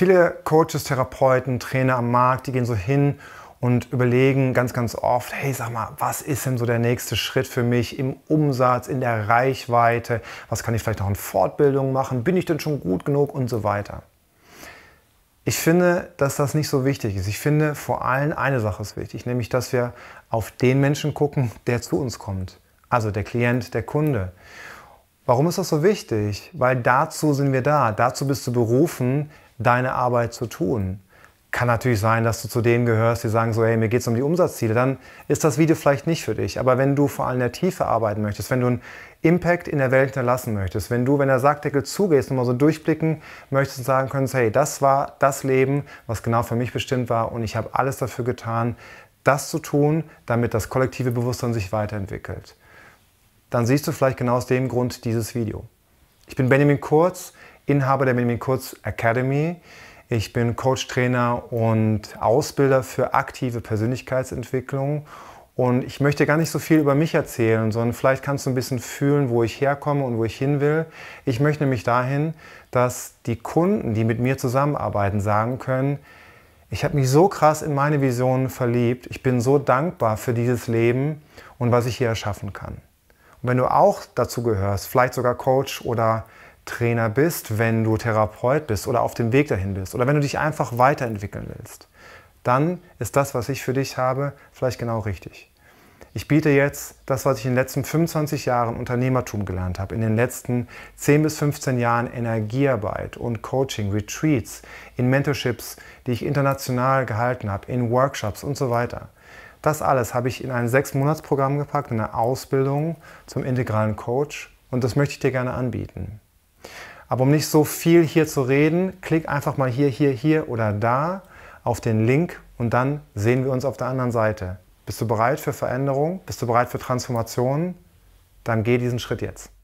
viele Coaches, Therapeuten, Trainer am Markt, die gehen so hin und überlegen ganz, ganz oft, hey, sag mal, was ist denn so der nächste Schritt für mich im Umsatz, in der Reichweite? Was kann ich vielleicht noch in Fortbildung machen? Bin ich denn schon gut genug und so weiter? Ich finde, dass das nicht so wichtig ist. Ich finde vor allem eine Sache ist wichtig, nämlich dass wir auf den Menschen gucken, der zu uns kommt. Also der Klient, der Kunde. Warum ist das so wichtig? Weil dazu sind wir da. Dazu bist du berufen, deine Arbeit zu tun. Kann natürlich sein, dass du zu denen gehörst, die sagen so, hey, mir geht es um die Umsatzziele, dann ist das Video vielleicht nicht für dich. Aber wenn du vor allem in der Tiefe arbeiten möchtest, wenn du einen Impact in der Welt hinterlassen möchtest, wenn du, wenn der Sackdeckel zugehst, nochmal so durchblicken möchtest und sagen könntest, hey, das war das Leben, was genau für mich bestimmt war und ich habe alles dafür getan, das zu tun, damit das kollektive Bewusstsein sich weiterentwickelt. Dann siehst du vielleicht genau aus dem Grund dieses Video. Ich bin Benjamin Kurz. Inhaber der Benjamin Kurz Academy. Ich bin Coach, Trainer und Ausbilder für aktive Persönlichkeitsentwicklung. Und ich möchte gar nicht so viel über mich erzählen, sondern vielleicht kannst du ein bisschen fühlen, wo ich herkomme und wo ich hin will. Ich möchte nämlich dahin, dass die Kunden, die mit mir zusammenarbeiten, sagen können, ich habe mich so krass in meine Visionen verliebt, ich bin so dankbar für dieses Leben und was ich hier erschaffen kann. Und wenn du auch dazu gehörst, vielleicht sogar Coach oder Trainer bist, wenn du Therapeut bist oder auf dem Weg dahin bist oder wenn du dich einfach weiterentwickeln willst, dann ist das, was ich für dich habe, vielleicht genau richtig. Ich biete jetzt das, was ich in den letzten 25 Jahren Unternehmertum gelernt habe, in den letzten 10 bis 15 Jahren Energiearbeit und Coaching, Retreats, in Mentorships, die ich international gehalten habe, in Workshops und so weiter. Das alles habe ich in ein Sechs-Monats-Programm gepackt, in eine Ausbildung zum integralen Coach und das möchte ich dir gerne anbieten. Aber um nicht so viel hier zu reden, klick einfach mal hier, hier, hier oder da auf den Link und dann sehen wir uns auf der anderen Seite. Bist du bereit für Veränderung? Bist du bereit für Transformation? Dann geh diesen Schritt jetzt.